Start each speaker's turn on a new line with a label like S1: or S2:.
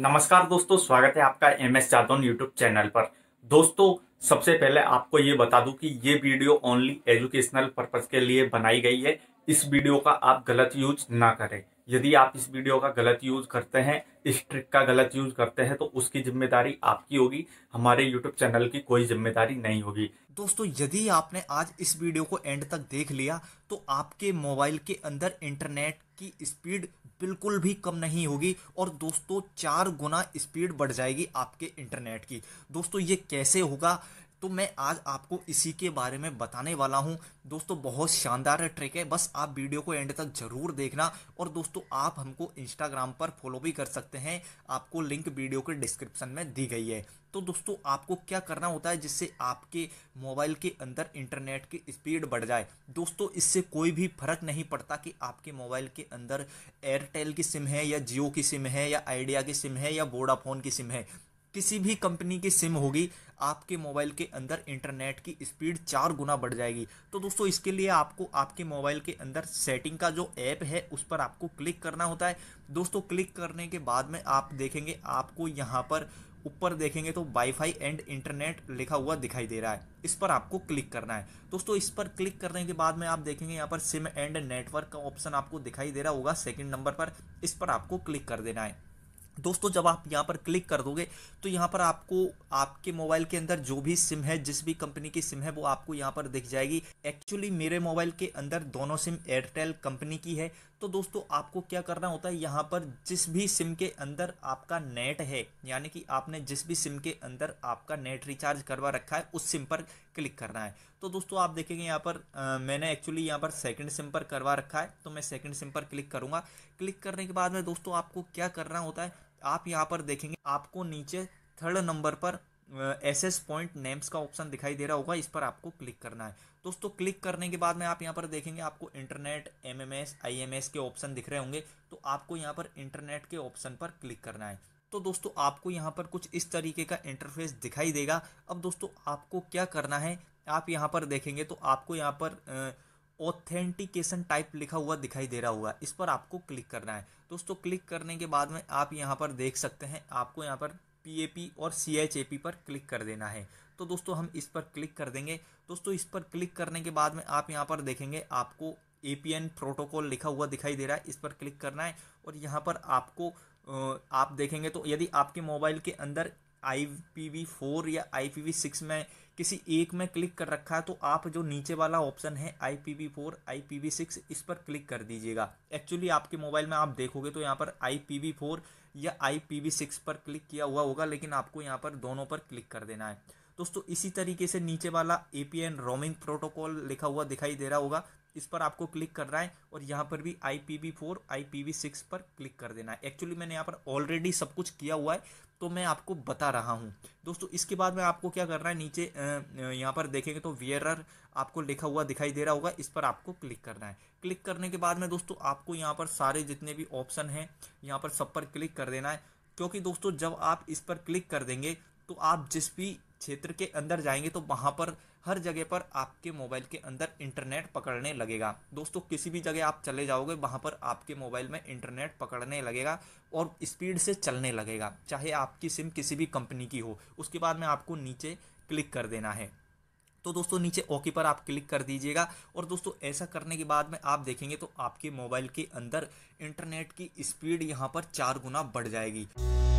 S1: नमस्कार दोस्तों स्वागत है आपका M S Jadaun YouTube channel पर दोस्तों सबसे पहले आपको ये बता दूं कि ये वीडियो ओनली एजुकेशनल पर्पज के लिए बनाई गई है इस वीडियो का आप गलत यूज ना करें यदि आप इस वीडियो का गलत यूज करते हैं इस ट्रिक का गलत यूज करते हैं तो उसकी जिम्मेदारी आपकी होगी हमारे यूट्यूब चैनल की कोई जिम्मेदारी नहीं होगी दोस्तों यदि आपने आज इस वीडियो को एंड तक देख लिया तो आपके मोबाइल के अंदर इंटरनेट की स्पीड बिल्कुल भी कम नहीं होगी और दोस्तों चार गुना स्पीड बढ़ जाएगी आपके इंटरनेट की दोस्तों ये कैसे होगा तो मैं आज आपको इसी के बारे में बताने वाला हूँ दोस्तों बहुत शानदार ट्रिक है बस आप वीडियो को एंड तक ज़रूर देखना और दोस्तों आप हमको इंस्टाग्राम पर फॉलो भी कर सकते हैं आपको लिंक वीडियो के डिस्क्रिप्शन में दी गई है तो दोस्तों आपको क्या करना होता है जिससे आपके मोबाइल के अंदर इंटरनेट की स्पीड बढ़ जाए दोस्तों इससे कोई भी फर्क नहीं पड़ता कि आपके मोबाइल के अंदर एयरटेल की सिम है या जियो की सिम है या आइडिया की सिम है या वोडाफोन की सिम है किसी भी कंपनी की सिम होगी आपके मोबाइल के अंदर इंटरनेट की स्पीड चार गुना बढ़ जाएगी तो दोस्तों इसके लिए आपको आपके मोबाइल के अंदर सेटिंग का जो ऐप है उस पर आपको क्लिक करना होता है दोस्तों क्लिक करने के बाद में आप देखेंगे आपको यहाँ पर ऊपर देखेंगे तो वाईफाई एंड इंटरनेट लिखा हुआ दिखाई दे रहा है इस पर आपको क्लिक करना है दोस्तों इस पर क्लिक करने के बाद में आप देखेंगे यहाँ पर सिम एंड नेटवर्क का ऑप्शन आपको दिखाई दे रहा होगा सेकेंड नंबर पर इस पर आपको क्लिक कर देना है दोस्तों जब आप यहाँ पर क्लिक कर दोगे तो यहाँ पर आपको आपके मोबाइल के अंदर जो भी सिम है जिस भी कंपनी की सिम है वो आपको यहाँ पर दिख जाएगी एक्चुअली मेरे मोबाइल के अंदर दोनों सिम एयरटेल कंपनी की है तो दोस्तों आपको क्या करना होता है यहाँ पर जिस भी सिम के अंदर आपका नेट है यानी कि आपने जिस भी सिम के अंदर आपका नेट रिचार्ज करवा रखा है उस सिम पर क्लिक करना है तो दोस्तों आप देखेंगे यहाँ पर आ, मैंने एक्चुअली यहाँ पर सेकंड सिम पर करवा रखा है तो मैं सेकंड सिम पर क्लिक करूँगा क्लिक करने के बाद में दोस्तों आपको क्या करना होता है आप यहाँ पर देखेंगे आपको नीचे थर्ड नंबर पर एस एस पॉइंट नेम्स का ऑप्शन दिखाई दे रहा होगा इस पर आपको क्लिक करना है दोस्तों क्लिक करने के बाद में आप यहाँ पर देखेंगे आपको internet M M S I M S के ऑप्शन दिख रहे होंगे तो आपको यहाँ पर इंटरनेट के ऑप्शन पर क्लिक करना है तो दोस्तों आपको यहाँ पर कुछ इस तरीके का इंटरफेस दिखाई देगा अब दोस्तों आपको क्या करना है आप यहाँ पर देखेंगे तो आपको यहाँ पर ऑथेंटिकेशन टाइप लिखा हुआ दिखाई दे रहा होगा इस पर आपको क्लिक करना है दोस्तों क्लिक करने के बाद में आप यहाँ पर देख सकते हैं आपको यहाँ पर पी और सी पर क्लिक कर देना है तो दोस्तों हम इस पर क्लिक कर देंगे दोस्तों इस पर क्लिक करने के बाद में आप यहाँ पर देखेंगे आपको ए प्रोटोकॉल लिखा हुआ दिखाई दे रहा है इस पर क्लिक करना है और यहाँ पर आपको आप देखेंगे तो यदि आपके मोबाइल के अंदर आई पी वी फोर या आई पी वी सिक्स में किसी एक में क्लिक कर रखा है तो आप जो नीचे वाला ऑप्शन है I P V four I P V six इस पर क्लिक कर दीजिएगा एक्चुअली आपके मोबाइल में आप देखोगे तो यहाँ पर आई पी वी फोर या आई पी वी सिक्स पर क्लिक किया हुआ होगा लेकिन आपको यहाँ पर दोनों पर क्लिक कर देना है दोस्तों इसी तरीके से नीचे वाला A P N roaming protocol लिखा हुआ दिखाई दे रहा होगा इस पर आपको क्लिक करना है और यहाँ पर भी I P V four I P V six पर क्लिक कर देना है एक्चुअली मैंने यहाँ पर ऑलरेडी सब कुछ किया हुआ है तो मैं आपको बता रहा हूँ दोस्तों इसके बाद में आपको क्या करना है नीचे यहाँ पर देखेंगे तो वियरर आपको लिखा हुआ दिखाई दे रहा होगा इस पर आपको क्लिक करना है क्लिक करने के बाद में दोस्तों आपको यहाँ पर सारे जितने भी ऑप्शन हैं यहाँ पर सब पर क्लिक कर देना है क्योंकि दोस्तों जब आप इस पर क्लिक कर देंगे तो आप जिस भी क्षेत्र के अंदर जाएंगे तो वहाँ पर हर जगह पर आपके मोबाइल के अंदर इंटरनेट पकड़ने लगेगा दोस्तों किसी भी जगह आप चले जाओगे वहाँ पर आपके मोबाइल में इंटरनेट पकड़ने लगेगा और स्पीड से चलने लगेगा चाहे आपकी सिम किसी भी कंपनी की हो उसके बाद में आपको नीचे क्लिक कर देना है तो दोस्तों नीचे ओके पर आप क्लिक कर दीजिएगा और दोस्तों ऐसा करने के बाद में आप देखेंगे तो आपके मोबाइल के अंदर इंटरनेट की स्पीड यहाँ पर चार गुना बढ़ जाएगी